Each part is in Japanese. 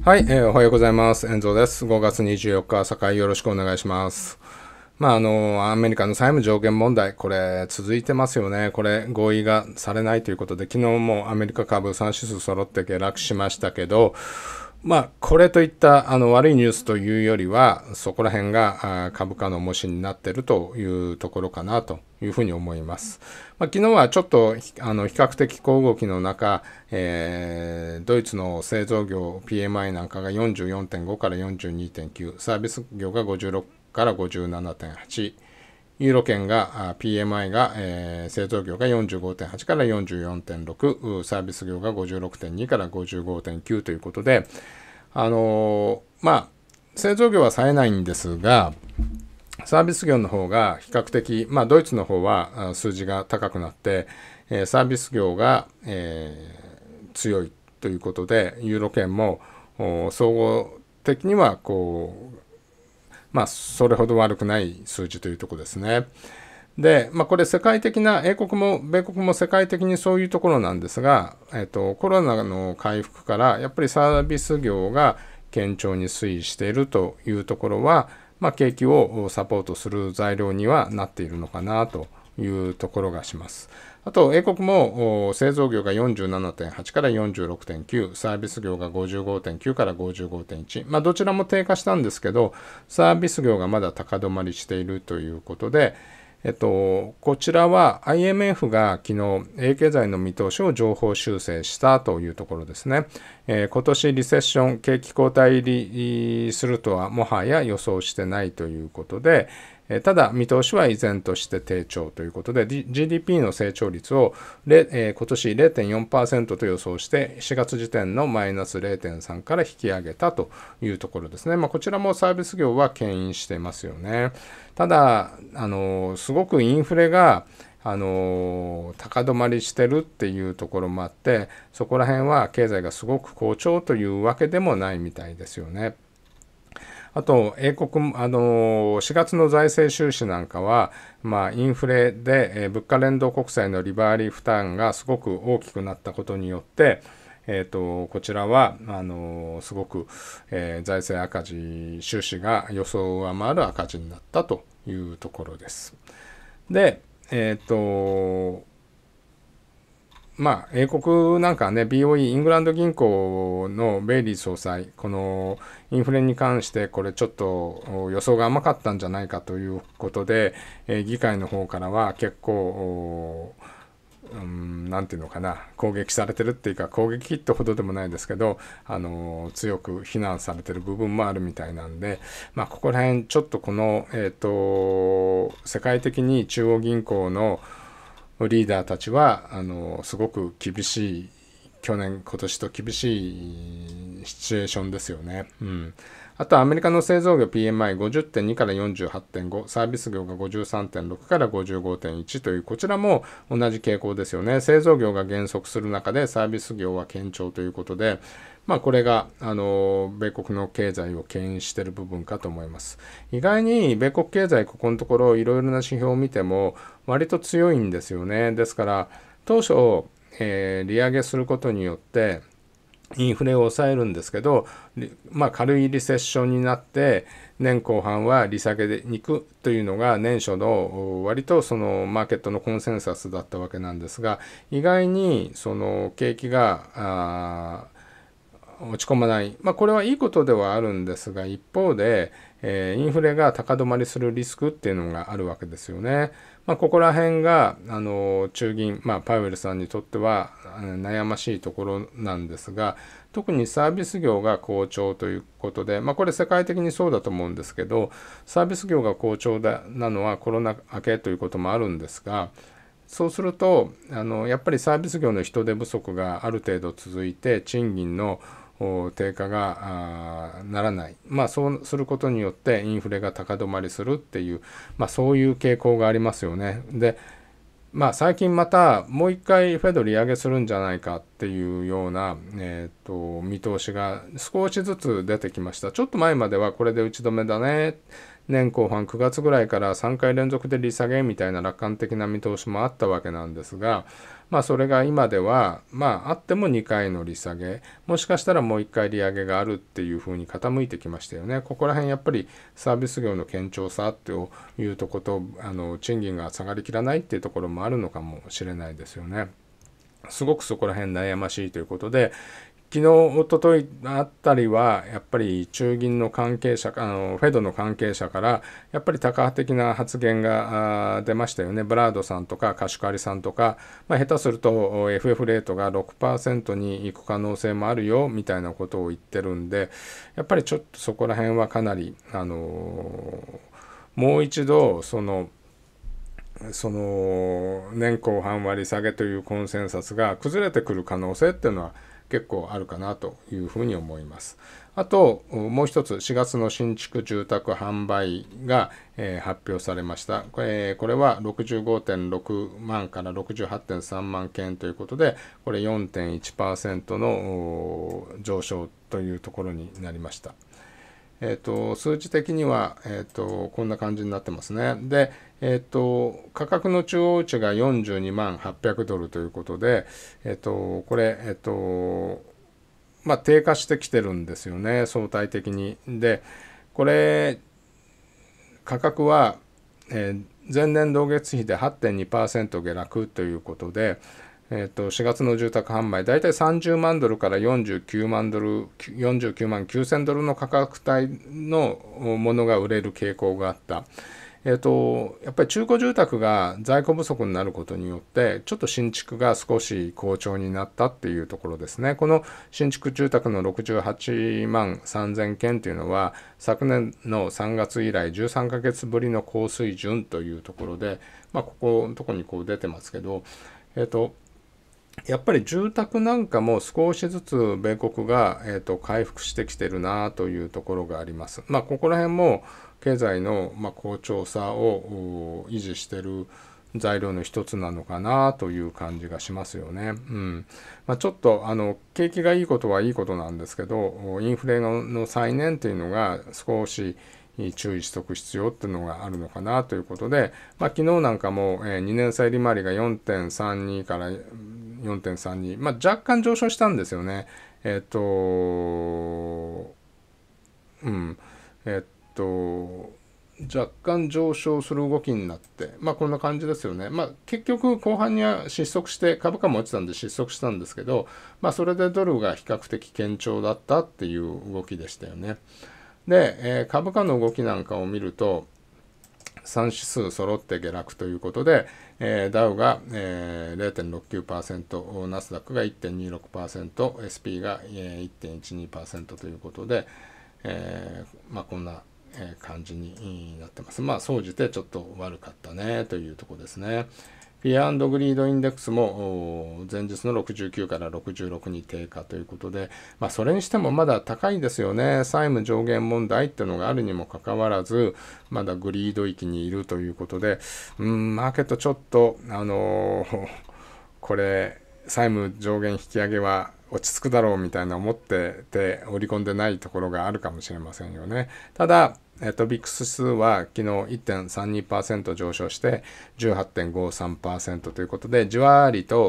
はい、えー、おはようございます。遠藤です。5月24日、朝会よろしくお願いします。まあ、あの、アメリカの債務上限問題、これ続いてますよね。これ合意がされないということで、昨日もアメリカ株3指数揃って下落しましたけど、まあ、これといったあの悪いニュースというよりは、そこら辺が株価の重しになってるというところかなというふうに思います。まあ、昨日はちょっとあの比較的好動きの中、えー、ドイツの製造業 PMI なんかが44.5から42.9、サービス業が56から57.8、ユーロ圏が PMI が、えー、製造業が45.8から44.6、サービス業が56.2から55.9ということで、あのー、まあ、製造業は冴えないんですが、サービス業の方が比較的、まあ、ドイツの方は数字が高くなって、えサービス業が、えー、強いということで、ユーロ圏も総合的にはこう、まあ、それほど悪くない数字というとこですね。で、まあ、これ世界的な、英国も米国も世界的にそういうところなんですが、えっと、コロナの回復から、やっぱりサービス業が堅調に推移しているというところは、まあ、景気をサポートする材料にはなっているのかなというところがします。あと、英国も製造業が47.8から46.9、サービス業が55.9から55.1、まあ、どちらも低下したんですけど、サービス業がまだ高止まりしているということで、えっと、こちらは IMF が昨日、A 経済の見通しを情報修正したというところですね。えー、今年リセッション、景気後退入りするとはもはや予想してないということで、ただ、見通しは依然として低調ということで、GDP の成長率を、えー、今年0.4%と予想して、4月時点のマイナス0.3から引き上げたというところですね。まあ、こちらもサービス業は牽引してますよね。ただ、あのすごくインフレが、あの高止まりしてるっていうところもあってそこら辺は経済がすごく好調というわけでもないみたいですよね。あと、英国、あの4月の財政収支なんかは、まあ、インフレで、え物価連動国債の利回り負担がすごく大きくなったことによって、えーと、こちらはあのすごく、えー、財政赤字収支が予想を上回る赤字になったというところです。で、えーとまあ、英国なんかね、BOE、イングランド銀行のベイリー総裁、このインフレに関して、これちょっと予想が甘かったんじゃないかということで、え議会の方からは結構、うん、なていうのかな、攻撃されてるっていうか、攻撃ってほどでもないですけど、あの強く非難されてる部分もあるみたいなんで、まあ、ここら辺、ちょっとこの、えっ、ー、と、世界的に中央銀行の、リーダーたちはあのすごく厳しい去年今年と厳しいシチュエーションですよね。うん、あとアメリカの製造業 PMI50.2 から48.5サービス業が53.6から55.1というこちらも同じ傾向ですよね製造業が減速する中でサービス業は堅調ということで、まあ、これが、あの、米国の経済を牽引している部分かと思います。意外に、米国経済、ここのところ、いろいろな指標を見ても、割と強いんですよね。ですから、当初、えー、利上げすることによって、インフレを抑えるんですけど、まあ、軽いリセッションになって年後半は利下げに行くというのが年初の割とそのマーケットのコンセンサスだったわけなんですが意外にその景気が落ち込まない、まあ、これはいいことではあるんですが一方で、えー、インフレが高止まりするリスクっていうのがあるわけですよね。まあ、ここら辺があの中銀、まあ、パウエルさんにとっては悩ましいところなんですが特にサービス業が好調ということで、まあ、これ世界的にそうだと思うんですけどサービス業が好調だなのはコロナ明けということもあるんですがそうするとあのやっぱりサービス業の人手不足がある程度続いて賃金の低下がならない、まあ、そうすることによってインフレが高止まりするっていう、まあ、そういう傾向がありますよね。でまあ、最近またもう一回フェド利上げするんじゃないかっていうような、えーと、と見通しが少しずつ出てきました。ちょっと前まではこれで打ち止めだね。年後半9月ぐらいから3回連続で利下げみたいな楽観的な見通しもあったわけなんですが、まあ、それが今では、まあ、あっても2回の利下げ、もしかしたらもう1回利上げがあるっていうふうに傾いてきましたよね。ここら辺やっぱりサービス業の堅調さっていうとこと、あの賃金が下がりきらないっていうところもあるのかもしれないですよね。すごくそこら辺悩ましいということで、昨日、おとといあたりは、やっぱり中銀の関係者、あのフェドの関係者から、やっぱりタカ派的な発言が出ましたよね。ブラードさんとか、貸し借りさんとか、まあ、下手すると FF レートが6%に行く可能性もあるよ、みたいなことを言ってるんで、やっぱりちょっとそこら辺はかなり、あのもう一度、その、その年後半割り下げというコンセンサスが崩れてくる可能性っていうのは結構あるかなというふうに思います。あと、もう一つ、4月の新築住宅販売が、えー、発表されました。これこれは65.6万から68.3万件ということで、これ4.1%の上昇というところになりました。えー、と、数値的には、えー、と、こんな感じになってますね。で、えー、と、価格の中央値が42万800ドルということで、えと、これ、えと、まあ、低下してきてるんですよね、相対的に。で、これ、価格は、え前年同月比で8.2%下落ということで、えー、と4月の住宅販売、大体30万ドルから49万ドル、49万9000ドルの価格帯のものが売れる傾向があった。えーと、やっぱり中古住宅が在庫不足になることによってちょっと新築が少し好調になったっていうところですねこの新築住宅の68万3000件というのは昨年の3月以来13ヶ月ぶりの高水準というところで、まあ、ここのとこにこう出てますけど、えーとやっぱり住宅なんかも少しずつ米国が、えーと、回復してきてるなというところがあります。まあ、ここら辺も経済の、まあ、好調さを維持してる材料の一つなのかなという感じがしますよね。うんまあ、ちょっとあの景気がいいことはいいことなんですけどインフレの再燃というのが少し注意しておく必要っていうのがあるのかなということで、まあ、昨日なんかも、えー、2年債利回りが4.32から4.3 2まあ、若干上昇したんですよね。えっ、と、うん、えっ、と、若干上昇する動きになって、まあこんな感じですよね。まあ結局後半には失速して、株価も落ちたんで失速したんですけど、まあそれでドルが比較的堅調だったっていう動きでしたよね。で、えー、株価の動きなんかを見ると、3指数揃って下落ということで、えー、ダウが、えー、0.69%、ナスダックが1.26%、SP が、えー、1.12%ということで、えー、まあ、こんな感じになってます。まあ、総じてちょっと悪かったねというところですね。フィアグリードインデックスも前日の69から66に低下ということで、まあ、それにしてもまだ高いですよね。債務上限問題ってのがあるにもかかわらず、まだグリード域にいるということで、うん、マーケットちょっと、あのー、これ、債務上限引き上げは落ち着くだろうみたいな思ってて織り込んでないところがあるかもしれませんよね。ただと、ビックス指数は昨日1.32%上昇して18.53%ということで、じわりと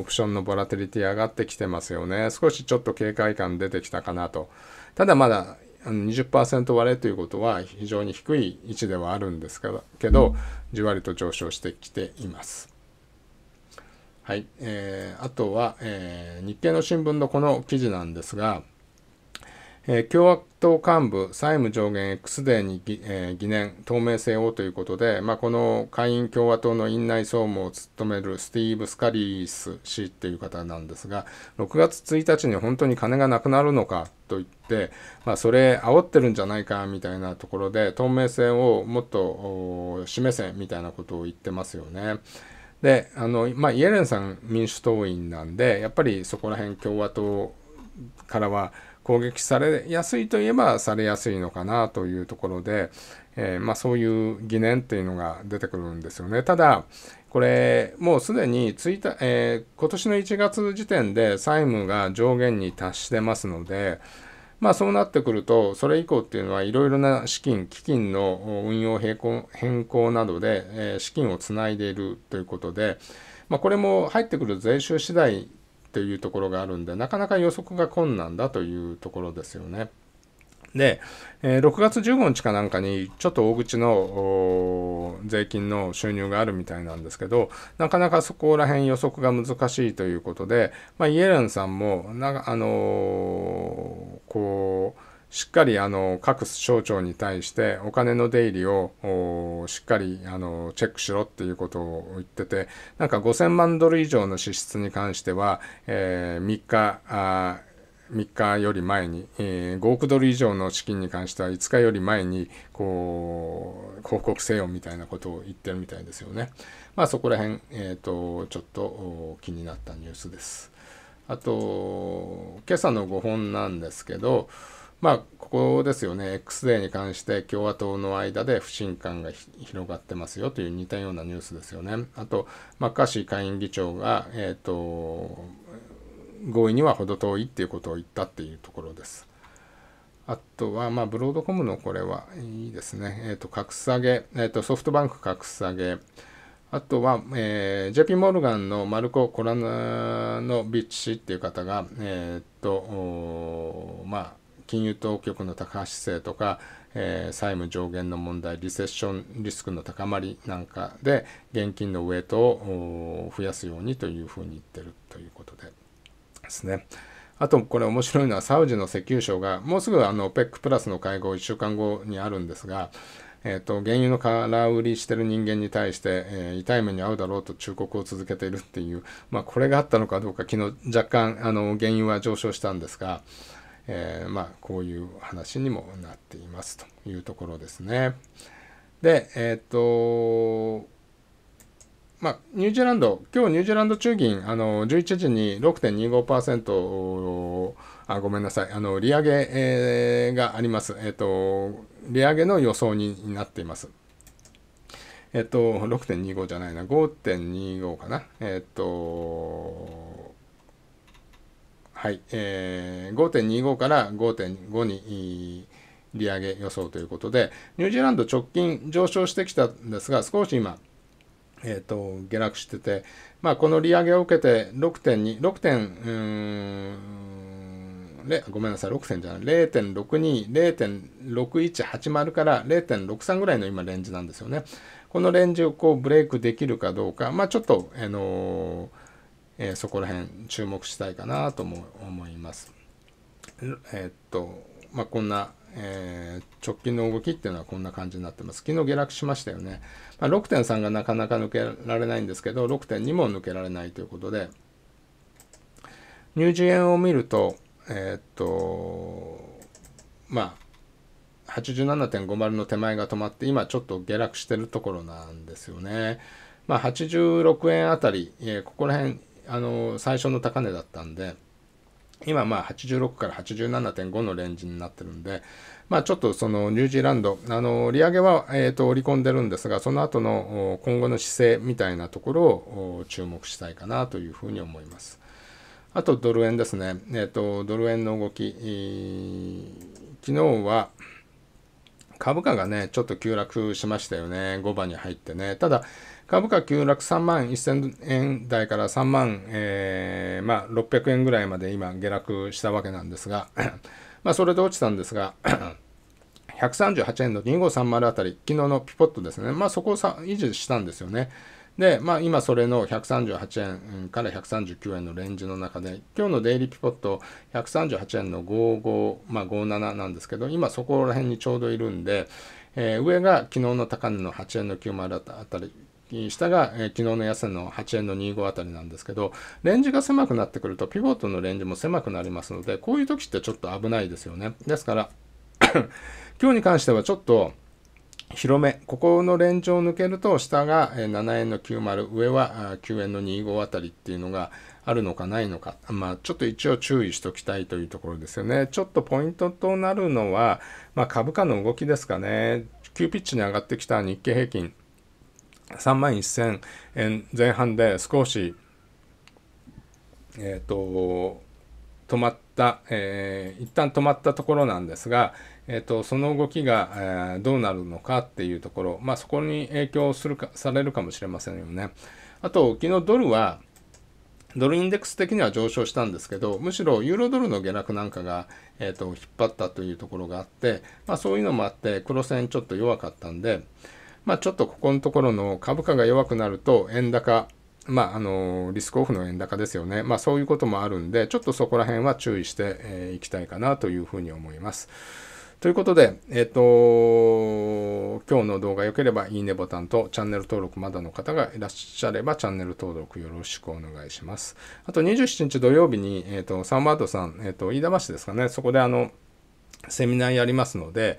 オプションのボラテリティ上がってきてますよね。少しちょっと警戒感出てきたかなと。ただまだ20%割れということは非常に低い位置ではあるんですけど、じわりと上昇してきています。はい。えー、あとは、えー、日経の新聞のこの記事なんですが、共和党幹部、債務上限 X デーに、疑念、透明性をということで、まあ、この下院共和党の院内総務を務めるスティーブ・スカリース氏という方なんですが、6月1日に本当に金がなくなるのかと言って、まあ、それ煽ってるんじゃないかみたいなところで、透明性をもっと示せみたいなことを言ってますよね。で、あの、まあ、イエレンさん民主党員なんで、やっぱりそこら辺共和党からは、攻撃されやすいといえばされやすいのかなというところで、えー、まあ、そういう疑念っていうのが出てくるんですよね。ただ、これ、もうすでにツイッター、えー、今年の1月時点で債務が上限に達してますので、まあそうなってくると、それ以降っていうのはいろいろな資金、基金の運用変更変更などで、え資金をつないでいるということで、まあこれも入ってくる税収次第っていうところがあるんで、なかなか予測が困難だというところですよね。で、えー、6月15日かなんかに、ちょっと大口の税金の収入があるみたいなんですけど、なかなかそこら辺予測が難しいということで、まあ、イエレンさんもな、あのー、こう、しっかりあの各省庁に対してお金の出入りをしっかりあのチェックしろっていうことを言っててなんか5000万ドル以上の支出に関しては、えー、3日あ3日より前に、えー、5億ドル以上の資金に関しては5日より前にこう報告せよみたいなことを言ってるみたいですよね。まあそこら辺、えーと、ちょっと気になったニュースです。あと今朝の5本なんですけど、まあ、ここですよね、X デーに関して共和党の間で不信感が広がってますよという似たようなニュースですよね。あと、マッカーシー下院議長が、えっ、ー、と、合意には程遠いっていうことを言ったっていうところです。あとは、まあ、ブロードコムのこれはいいですね。えっ、ー、と、格下げ、えっ、ー、と、ソフトバンク格下げ、あとは、えー、JP モルガンのマルコ・コラナのビッチ氏っていう方が、えっ、と、まあ、金融当局の高発生とか、えー、債務上限の問題、リセッションリスクの高まりなんかで、現金のウェイトを増やすようにというふうに言ってるということでですね。あと、これ面白いのは、サウジの石油省が、もうすぐあの OPEC プラスの会合1週間後にあるんですが、えーと、と原油の空売りしてる人間に対して、えー、痛い目に遭うだろうと忠告を続けているっていう、まあ、これがあったのかどうか昨日若干あの原油は上昇したんですが、えー、まあ、こういう話にもなっていますというところですね。で、えー、っと、まあ、ニュージーランド、今日ニュージーランド中銀、あの、11時に6.25%あ、ごめんなさい、あの、利上げ、えー、があります。えっ、ー、と、利上げの予想になっています。えっ、ー、と、6.25じゃないな、5.25かな。えっ、と、はい、えー、5.25から5.5に利上げ予想ということで、ニュージーランド直近上昇してきたんですが、少し今、えーと、下落してて、まあ、この利上げを受けて6.2、6点、うん、ごめんなさい、6点じゃない、0.62、0.6180から0.63ぐらいの今、レンジなんですよね。このレンジをこうブレイクできるかどうか、まあ、ちょっと、あ、えのーえー、そこら辺注目したいかなとも思います。えー、っと、まあ、こんな、えー、直近の動きっていうのはこんな感じになってます。昨日下落しましたよね。まあ、6.3がなかなか抜けられないんですけど、6.2も抜けられないということで、ニュージー円を見ると、えー、っと、まあ、87.50の手前が止まって、今ちょっと下落してるところなんですよね。まあ、86円あたり、えー、ここら辺あの最初の高値だったんで、今まあ86から87.5のレンジになってるんで、まあちょっとそのニュージーランド、あの、利上げは、えっ、と、織り込んでるんですが、その後の今後の姿勢みたいなところを注目したいかなというふうに思います。あと、ドル円ですね。えっ、と、ドル円の動き、昨日は、株価がね、ちょっと急落しましたよね。5番に入ってね。ただ、株価急落3万1000円台から3万、えー、まあ、600円ぐらいまで今下落したわけなんですが、まあ、それで落ちたんですが、138 円の2530あたり、昨日のピポットですね。まあ、そこをさ維持したんですよね。で、まあ、今それの138円から139円のレンジの中で、今日のデイリーピポット138円の55、まあ、57なんですけど、今そこら辺にちょうどいるんで、えー、上が昨日の高値の8円の90あたり、下が、えー、昨日の安値の8円の25あたりなんですけど、レンジが狭くなってくると、ピボットのレンジも狭くなりますので、こういう時ってちょっと危ないですよね。ですから 今日に関してはちょっと、広め、ここのレンジを抜けると、下が7円の90、上は9円の25あたりっていうのがあるのかないのか、まあ、ちょっと一応注意しておきたいというところですよね。ちょっとポイントとなるのは、まあ、株価の動きですかね。急ピッチに上がってきた日経平均、3万1000円前半で少し、えっ、ー、と、止まった、えー、一旦止まったところなんですが、えーと、その動きが、えー、どうなるのかっていうところ、まあ、そこに影響するかされるかもしれませんよね。あと、昨日ドルは、ドルインデックス的には上昇したんですけど、むしろユーロドルの下落なんかが、えーと、引っ張ったというところがあって、まあ、そういうのもあって、黒線ちょっと弱かったんで、まあ、ちょっとここのところの株価が弱くなると、円高、まあ、あのリスクオフの円高ですよね、まあ、そういうこともあるんで、ちょっとそこら辺は注意してい、えー、きたいかなというふうに思います。ということで、えっ、ー、と、今日の動画良ければいいねボタンとチャンネル登録まだの方がいらっしゃればチャンネル登録よろしくお願いします。あと27日土曜日に、えっ、ー、と、サンバードさん、えっ、ー、と、飯田橋ですかね、そこであの、セミナーやりますので、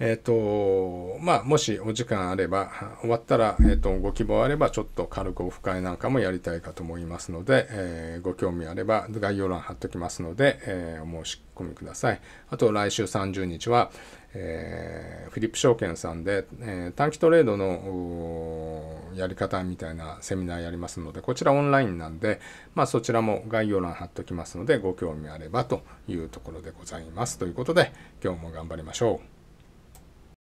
えっ、ー、と、まあ、もしお時間あれば、終わったら、えっ、ー、と、ご希望あれば、ちょっと軽くオフ会なんかもやりたいかと思いますので、えー、ご興味あれば、概要欄貼っときますので、えお申し込みください。あと、来週30日は、えー、フィリップ証券さんで、え短期トレードのやり方みたいなセミナーやりますので、こちらオンラインなんで、まあ、そちらも概要欄貼っときますので、ご興味あればというところでございます。ということで、今日も頑張りましょう。